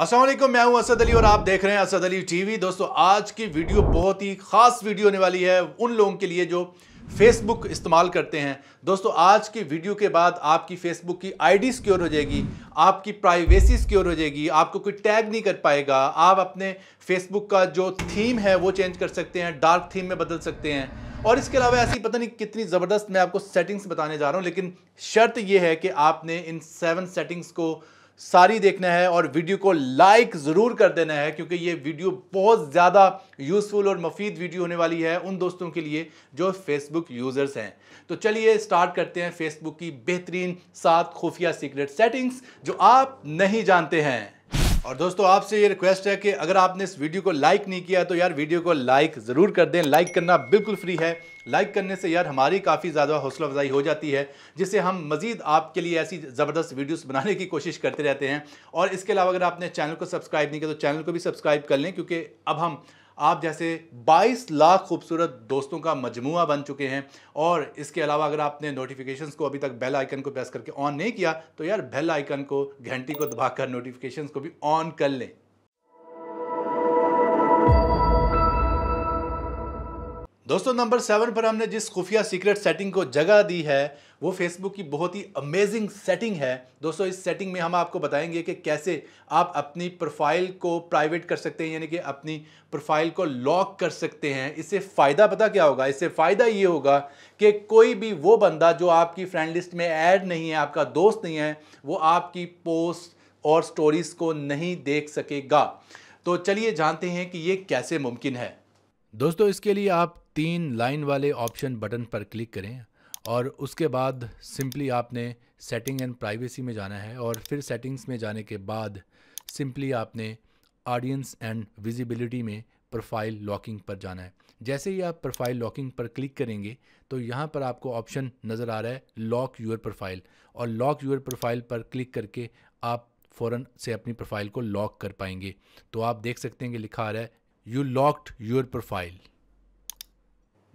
असलम मैं हूं असद अली और आप देख रहे हैं असद अली टीवी दोस्तों आज की वीडियो बहुत ही ख़ास वीडियो होने वाली है उन लोगों के लिए जो फेसबुक इस्तेमाल करते हैं दोस्तों आज की वीडियो के बाद आपकी फेसबुक की आईडी सिक्योर हो जाएगी आपकी प्राइवेसी सिक्योर हो जाएगी आपको कोई टैग नहीं कर पाएगा आप अपने फेसबुक का जो थीम है वो चेंज कर सकते हैं डार्क थीम में बदल सकते हैं और इसके अलावा ऐसी पता नहीं कितनी ज़बरदस्त मैं आपको सेटिंग्स बताने जा रहा हूँ लेकिन शर्त यह है कि आपने इन सेवन सेटिंग्स को सारी देखना है और वीडियो को लाइक ज़रूर कर देना है क्योंकि ये वीडियो बहुत ज़्यादा यूज़फुल और मफीद वीडियो होने वाली है उन दोस्तों के लिए जो फेसबुक यूज़र्स हैं तो चलिए स्टार्ट करते हैं फेसबुक की बेहतरीन सात खुफिया सीक्रेट सेटिंग्स जो आप नहीं जानते हैं और दोस्तों आपसे ये रिक्वेस्ट है कि अगर आपने इस वीडियो को लाइक नहीं किया तो यार वीडियो को लाइक ज़रूर कर दें लाइक करना बिल्कुल फ्री है लाइक करने से यार हमारी काफ़ी ज़्यादा हौसला अफजाई हो जाती है जिससे हम मज़ीद आपके लिए ऐसी ज़बरदस्त वीडियोस बनाने की कोशिश करते रहते हैं और इसके अलावा अगर आपने चैनल को सब्सक्राइब नहीं किया तो चैनल को भी सब्सक्राइब कर लें क्योंकि अब हम आप जैसे 22 लाख खूबसूरत दोस्तों का मजमु बन चुके हैं और इसके अलावा अगर आपने नोटिफिकेशन को अभी तक बेल आइकन को प्रेस करके ऑन नहीं किया तो यार बेल आइकन को घंटी को दबाकर नोटिफिकेशन को भी ऑन कर लें दोस्तों नंबर सेवन पर हमने जिस खुफिया सीक्रेट सेटिंग को जगह दी है वो फेसबुक की बहुत ही अमेजिंग सेटिंग है दोस्तों इस सेटिंग में हम आपको बताएंगे कि कैसे आप अपनी प्रोफाइल को प्राइवेट कर सकते हैं यानी कि अपनी प्रोफाइल को लॉक कर सकते हैं इससे फ़ायदा पता क्या होगा इससे फ़ायदा ये होगा कि कोई भी वो बंदा जो आपकी फ्रेंड लिस्ट में ऐड नहीं है आपका दोस्त नहीं है वो आपकी पोस्ट और स्टोरीज़ को नहीं देख सकेगा तो चलिए जानते हैं कि ये कैसे मुमकिन है दोस्तों इसके लिए आप तीन लाइन वाले ऑप्शन बटन पर क्लिक करें और उसके बाद सिंपली आपने सेटिंग एंड प्राइवेसी में जाना है और फिर सेटिंग्स में जाने के बाद सिंपली आपने ऑडियंस एंड विजिबिलिटी में प्रोफाइल लॉकिंग पर जाना है जैसे ही आप प्रोफाइल लॉकिंग पर क्लिक करेंगे तो यहाँ पर आपको ऑप्शन नज़र आ रहा है लॉक यूर प्रोफाइल और लॉक यूर प्रोफाइल पर क्लिक करके आप फ़ौरन से अपनी प्रोफाइल को लॉक कर पाएंगे तो आप देख सकते हैं कि लिखा आ रहा है यू लॉक्ड योर प्रोफाइल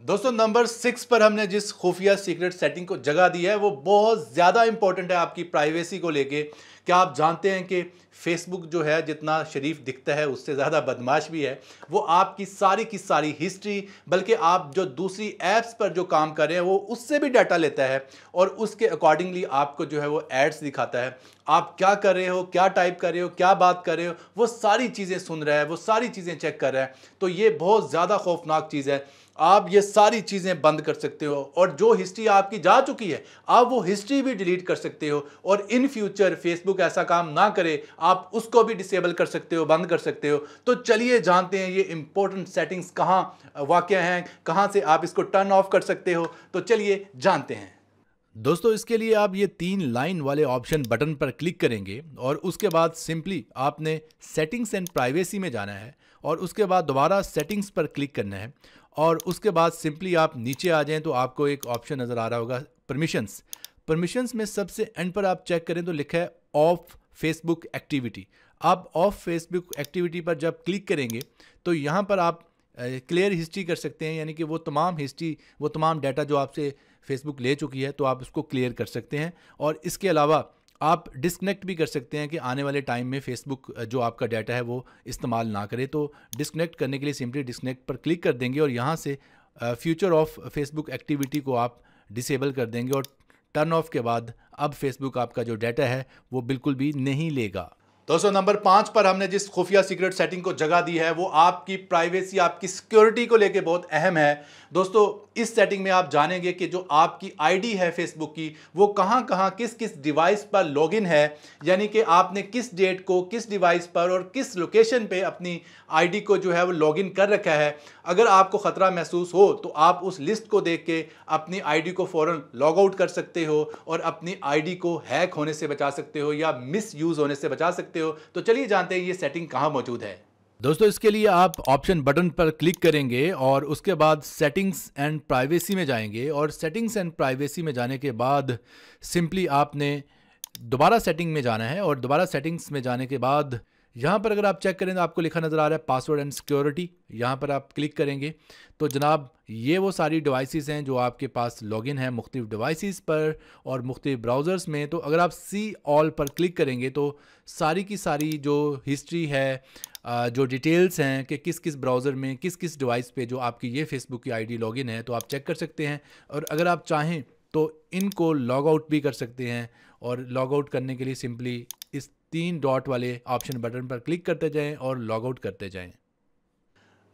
दोस्तों नंबर सिक्स पर हमने जिस खुफिया सीक्रेट सेटिंग को जगह दी है वो बहुत ज़्यादा इंपॉर्टेंट है आपकी प्राइवेसी को लेके क्या आप जानते हैं कि फेसबुक जो है जितना शरीफ दिखता है उससे ज़्यादा बदमाश भी है वो आपकी सारी की सारी हिस्ट्री बल्कि आप जो दूसरी ऐप्स पर जो काम कर रहे हैं वो उससे भी डाटा लेता है और उसके अकॉर्डिंगली आपको जो है वो एड्स दिखाता है आप क्या कर रहे हो क्या टाइप कर रहे हो क्या बात कर रहे हो वो सारी चीज़ें सुन रहा है वो सारी चीज़ें चेक कर रहा है तो ये बहुत ज़्यादा खौफनाक चीज़ है आप ये सारी चीज़ें बंद कर सकते हो और जो हिस्ट्री आपकी जा चुकी है आप वो हिस्ट्री भी डिलीट कर सकते हो और इन फ्यूचर फेसबुक ऐसा काम ना करे आप उसको भी डिसेबल कर सकते हो बंद कर सकते हो तो चलिए जानते हैं ये इंपॉर्टेंट सेटिंग्स कहाँ वाक़ हैं कहाँ से आप इसको टर्न ऑफ कर सकते हो तो चलिए जानते हैं दोस्तों इसके लिए आप ये तीन लाइन वाले ऑप्शन बटन पर क्लिक करेंगे और उसके बाद सिंपली आपने सेटिंग्स एंड प्राइवेसी में जाना है और उसके बाद दोबारा सेटिंग्स पर क्लिक करना है और उसके बाद सिंपली आप नीचे आ जाएं तो आपको एक ऑप्शन नज़र आ रहा होगा परमिशंस परमिशंस में सबसे एंड पर आप चेक करें तो लिखा है ऑफ फेसबुक एक्टिविटी आप ऑफ फेसबुक एक्टिविटी पर जब क्लिक करेंगे तो यहाँ पर आप क्लियर हिस्ट्री कर सकते हैं यानी कि वो तमाम हिस्ट्री वो तमाम डाटा जो आपसे फेसबुक ले चुकी है तो आप उसको क्लियर कर सकते हैं और इसके अलावा आप डिसकनेक्ट भी कर सकते हैं कि आने वाले टाइम में फेसबुक जो आपका डाटा है वो इस्तेमाल ना करे तो डिसकनेक्ट करने के लिए सिंपली डिसकनेक्ट पर क्लिक कर देंगे और यहाँ से फ्यूचर ऑफ फेसबुक एक्टिविटी को आप डिसेबल कर देंगे और टर्न ऑफ के बाद अब फेसबुक आपका जो डाटा है वो बिल्कुल भी नहीं लेगा दोस्तों नंबर पाँच पर हमने जिस खुफिया सीक्रेट सेटिंग को जगह दी है वो आपकी प्राइवेसी आपकी सिक्योरिटी को लेके बहुत अहम है दोस्तों इस सेटिंग में आप जानेंगे कि जो आपकी आईडी है फेसबुक की वो कहाँ कहाँ किस किस डिवाइस पर लॉगिन है यानी कि आपने किस डेट को किस डिवाइस पर और किस लोकेशन पे अपनी आईडी को जो है वो लॉगिन कर रखा है अगर आपको ख़तरा महसूस हो तो आप उस लिस्ट को देख के अपनी आईडी को फ़ौरन लॉग आउट कर सकते हो और अपनी आईडी को हैक होने से बचा सकते हो या मिस होने से बचा सकते सकते हो तो चलिए जानते हैं ये सेटिंग कहाँ मौजूद है दोस्तों इसके लिए आप ऑप्शन बटन पर क्लिक करेंगे और उसके बाद सेटिंग्स एंड प्राइवेसी में जाएंगे और सेटिंग्स एंड प्राइवेसी में जाने के बाद सिंपली आपने दोबारा सेटिंग में जाना है और दोबारा सेटिंग्स में जाने के बाद यहाँ पर अगर आप चेक करें तो आपको लिखा नज़र आ रहा है पासवर्ड एंड सिक्योरिटी यहाँ पर आप क्लिक करेंगे तो जनाब ये वो सारी डिवाइसेस हैं जो आपके पास लॉगिन है मुख्तु डिवाइसेस पर और मुख्तु ब्राउज़र्स में तो अगर आप सी ऑल पर क्लिक करेंगे तो सारी की सारी जो हिस्ट्री है जो डिटेल्स हैं कि किस किस ब्राउज़र में किस किस डिवाइस पर जो आपकी ये फेसबुक की आई लॉगिन है तो आप चेक कर सकते हैं और अगर आप चाहें तो इनको लॉग आउट भी कर सकते हैं और लॉग आउट करने के लिए सिंपली इस तीन डॉट वाले ऑप्शन बटन पर क्लिक करते जाएं और लॉग आउट करते जाएं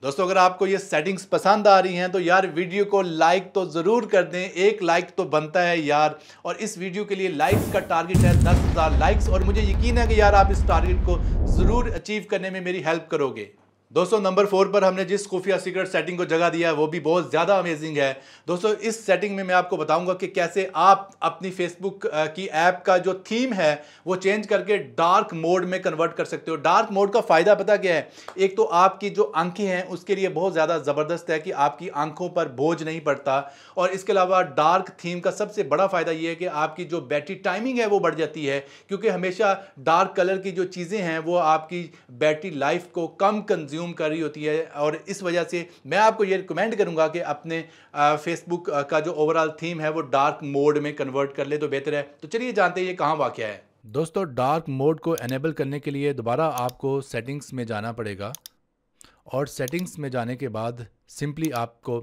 दोस्तों अगर आपको ये सेटिंग्स पसंद आ रही हैं तो यार वीडियो को लाइक तो ज़रूर कर दें एक लाइक तो बनता है यार और इस वीडियो के लिए लाइक्स का टारगेट है दस हज़ार लाइक्स और मुझे यकीन है कि यार आप इस टारगेट को ज़रूर अचीव करने में मेरी हेल्प करोगे दोस्तों नंबर फोर पर हमने जिस खुफिया सीक्रेट सेटिंग को जगह दिया है वो भी बहुत ज़्यादा अमेजिंग है दोस्तों इस सेटिंग में मैं आपको बताऊंगा कि कैसे आप अपनी फेसबुक की ऐप का जो थीम है वो चेंज करके डार्क मोड में कन्वर्ट कर सकते हो डार्क मोड का फ़ायदा पता क्या है एक तो आपकी जो आंखें हैं उसके लिए बहुत ज़्यादा ज़बरदस्त है कि आपकी आंखों पर बोझ नहीं पड़ता और इसके अलावा डार्क थीम का सबसे बड़ा फ़ायदा ये है कि आपकी जो बैटरी टाइमिंग है वो बढ़ जाती है क्योंकि हमेशा डार्क कलर की जो चीज़ें हैं वो आपकी बैटरी लाइफ को कम कंज्यूम कंज्यूम कर रही होती है और इस वजह से मैं आपको ये रिकमेंड करूँगा कि अपने फेसबुक का जो ओवरऑल थीम है वो डार्क मोड में कन्वर्ट कर ले तो बेहतर है तो चलिए जानते हैं ये कहाँ वाक़ है दोस्तों डार्क मोड को एनेबल करने के लिए दोबारा आपको सेटिंग्स में जाना पड़ेगा और सेटिंग्स में जाने के बाद सिंपली आपको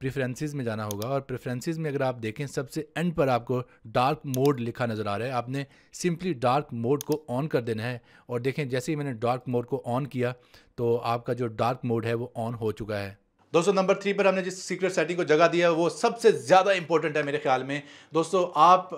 प्रेफरेंसेस में जाना होगा और प्रेफरेंसेस में अगर आप देखें सबसे एंड पर आपको डार्क मोड लिखा नज़र आ रहा है आपने सिंपली डार्क मोड को ऑन कर देना है और देखें जैसे ही मैंने डार्क मोड को ऑन किया तो आपका जो डार्क मोड है वो ऑन हो चुका है दोस्तों नंबर थ्री पर हमने जिस सीक्रेट सेटिंग को जगह दिया है वो सबसे ज़्यादा इंपॉर्टेंट है मेरे ख्याल में दोस्तों आप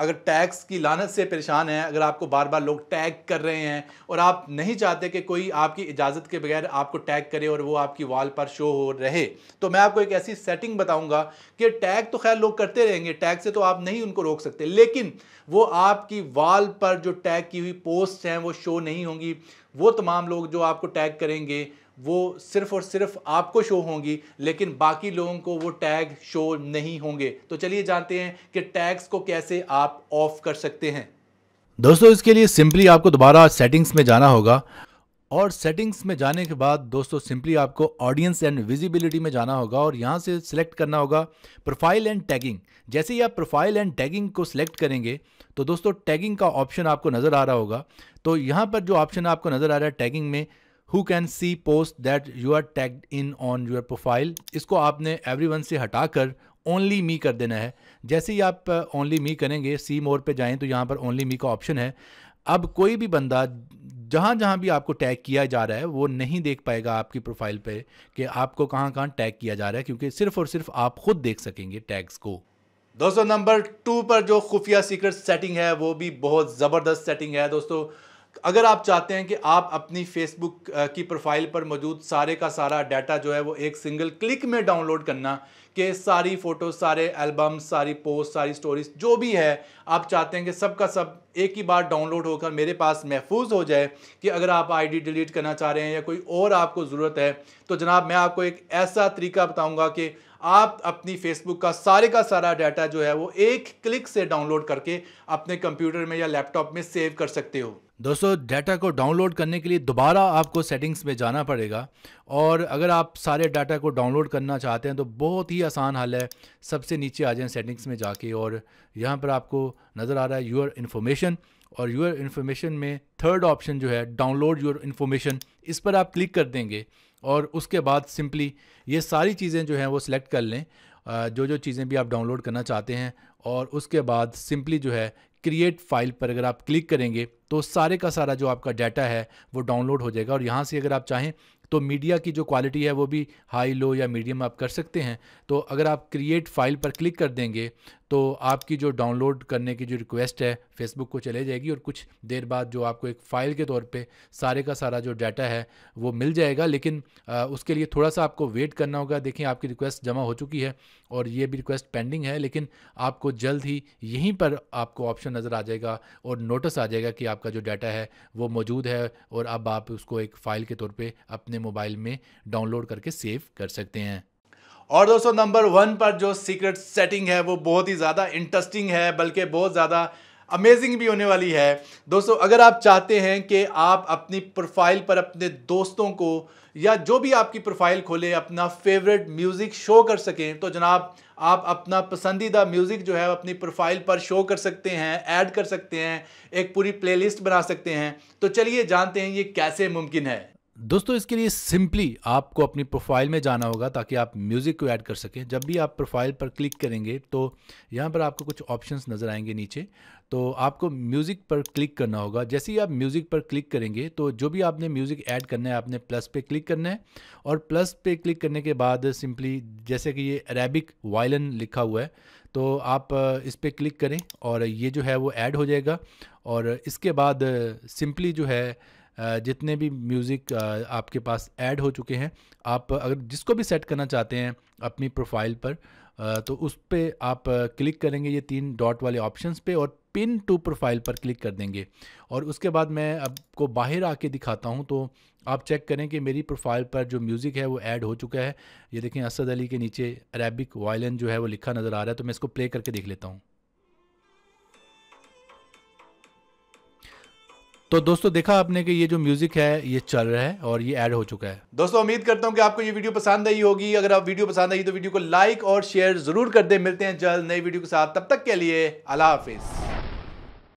अगर टैक्स की लानत से परेशान हैं अगर आपको बार बार लोग टैग कर रहे हैं और आप नहीं चाहते कि कोई आपकी इजाज़त के बगैर आपको टैग करे और वो आपकी वाल पर शो हो रहे तो मैं आपको एक ऐसी सेटिंग बताऊँगा कि टैग तो खैर लोग करते रहेंगे टैग से तो आप नहीं उनको रोक सकते लेकिन वो आपकी वाल पर जो टैग की हुई पोस्ट हैं वो शो नहीं होंगी वो तमाम लोग जो आपको टैग करेंगे वो सिर्फ और सिर्फ आपको शो होंगी लेकिन बाकी लोगों को वो टैग शो नहीं होंगे तो चलिए जानते हैं कि टैग्स को कैसे आप ऑफ कर सकते हैं दोस्तों इसके लिए सिंपली आपको दोबारा सेटिंग्स में जाना होगा और सेटिंग्स में जाने के बाद दोस्तों सिंपली आपको ऑडियंस एंड विजिबिलिटी में जाना होगा और यहाँ से सिलेक्ट करना होगा प्रोफाइल एंड टैगिंग जैसे ही आप प्रोफाइल एंड टैगिंग को सिलेक्ट करेंगे तो दोस्तों टैगिंग का ऑप्शन आपको नज़र आ रहा होगा तो यहाँ पर जो ऑप्शन आपको नज़र आ रहा है टैगिंग में who can see post that you are tag in on your profile इसको आपने एवरी से हटाकर ओनली मी कर देना है जैसे ही आप ओनली uh, मी करेंगे सी मोर पे जाएं तो यहाँ पर ओनली मी का ऑप्शन है अब कोई भी बंदा जहाँ जहाँ भी आपको टैग किया जा रहा है वो नहीं देख पाएगा आपकी प्रोफाइल पे कि आपको कहाँ कहाँ टैग किया जा रहा है क्योंकि सिर्फ और सिर्फ आप खुद देख सकेंगे टैग्स को दोस्तों नंबर टू पर जो खुफिया सीक्रेट सेटिंग है वो भी बहुत ज़बरदस्त सेटिंग है दोस्तों अगर आप चाहते हैं कि आप अपनी फेसबुक की प्रोफाइल पर मौजूद सारे का सारा डाटा जो है वो एक सिंगल क्लिक में डाउनलोड करना कि सारी फ़ोटो सारे एल्बम सारी पोस्ट सारी स्टोरीज जो भी है आप चाहते हैं कि सब का सब एक ही बार डाउनलोड होकर मेरे पास महफूज हो जाए कि अगर आप आईडी डिलीट करना चाह रहे हैं या कोई और आपको ज़रूरत है तो जनाब मैं आपको एक ऐसा तरीका बताऊँगा कि आप अपनी फेसबुक का सारे का सारा डाटा जो है वो एक क्लिक से डाउनलोड करके अपने कंप्यूटर में या लैपटॉप में सेव कर सकते हो दोस्तों डाटा को डाउनलोड करने के लिए दोबारा आपको सेटिंग्स में जाना पड़ेगा और अगर आप सारे डाटा को डाउनलोड करना चाहते हैं तो बहुत ही आसान हल है सबसे नीचे आ जाएं सेटिंग्स में जाके और यहाँ पर आपको नज़र आ रहा है यूर इन्फॉर्मेशन और यूर इन्फॉर्मेशन में थर्ड ऑप्शन जो है डाउनलोड योर इन्फॉर्मेशन इस पर आप क्लिक कर देंगे और उसके बाद सिंपली ये सारी चीज़ें जो हैं वो सिलेक्ट कर लें जो जो चीज़ें भी आप डाउनलोड करना चाहते हैं और उसके बाद सिंपली जो है क्रिएट फाइल पर अगर आप क्लिक करेंगे तो सारे का सारा जो आपका डाटा है वो डाउनलोड हो जाएगा और यहाँ से अगर आप चाहें तो मीडिया की जो क्वालिटी है वो भी हाई लो या मीडियम आप कर सकते हैं तो अगर आप क्रिएट फाइल पर क्लिक कर देंगे तो आपकी जो डाउनलोड करने की जो रिक्वेस्ट है फेसबुक को चले जाएगी और कुछ देर बाद जो आपको एक फ़ाइल के तौर पे सारे का सारा जो डाटा है वो मिल जाएगा लेकिन आ, उसके लिए थोड़ा सा आपको वेट करना होगा देखें आपकी रिक्वेस्ट जमा हो चुकी है और ये भी रिक्वेस्ट पेंडिंग है लेकिन आपको जल्द ही यहीं पर आपको ऑप्शन नज़र आ जाएगा और नोटिस आ जाएगा कि आपका जो डाटा है वो मौजूद है और अब आप उसको एक फ़ाइल के तौर पर अपने मोबाइल में डाउनलोड करके सेव कर सकते हैं और दोस्तों नंबर वन पर जो सीक्रेट सेटिंग है वो बहुत ही ज़्यादा इंटरेस्टिंग है बल्कि बहुत ज़्यादा अमेजिंग भी होने वाली है दोस्तों अगर आप चाहते हैं कि आप अपनी प्रोफाइल पर अपने दोस्तों को या जो भी आपकी प्रोफाइल खोले अपना फेवरेट म्यूज़िक शो कर सकें तो जनाब आप अपना पसंदीदा म्यूज़िक जो है अपनी प्रोफाइल पर शो कर सकते हैं ऐड कर सकते हैं एक पूरी प्लेलिस्ट बना सकते हैं तो चलिए जानते हैं ये कैसे मुमकिन है दोस्तों इसके लिए सिंपली आपको अपनी प्रोफाइल में जाना होगा ताकि आप म्यूज़िक को ऐड कर सकें जब भी आप प्रोफाइल पर क्लिक करेंगे तो यहाँ पर आपको कुछ ऑप्शंस नज़र आएंगे नीचे तो आपको म्यूज़िक पर क्लिक करना होगा जैसे ही आप म्यूज़िक पर क्लिक करेंगे तो जो भी आपने म्यूज़िक ऐड करना है आपने प्लस पे क्लिक करना है और प्लस पे क्लिक करने के बाद सिंपली जैसे कि ये अरेबिक वायलन लिखा हुआ है तो आप इस पर क्लिक करें और ये जो है वो ऐड हो जाएगा और इसके बाद सिंपली जो है जितने भी म्यूज़िक आपके पास ऐड हो चुके हैं आप अगर जिसको भी सेट करना चाहते हैं अपनी प्रोफाइल पर तो उस पर आप क्लिक करेंगे ये तीन डॉट वाले ऑप्शंस पे और पिन टू प्रोफाइल पर क्लिक कर देंगे और उसके बाद मैं आपको बाहर आके दिखाता हूँ तो आप चेक करें कि मेरी प्रोफाइल पर जो म्यूज़िक है वो ऐड हो चुका है ये देखें असद अली के नीचे अरेबिक वायलिन जो है वो लिखा नज़र आ रहा है तो मैं इसको प्ले करके देख लेता हूँ तो दोस्तों देखा आपने कि ये जो म्यूजिक है ये चल रहा है और ये ऐड हो चुका है दोस्तों उम्मीद करता हूँ कि आपको ये वीडियो पसंद आई होगी अगर आप वीडियो पसंद आई तो वीडियो को लाइक और शेयर जरूर कर दे मिलते हैं जल्द नई वीडियो के साथ तब तक के लिए अला हाफिज़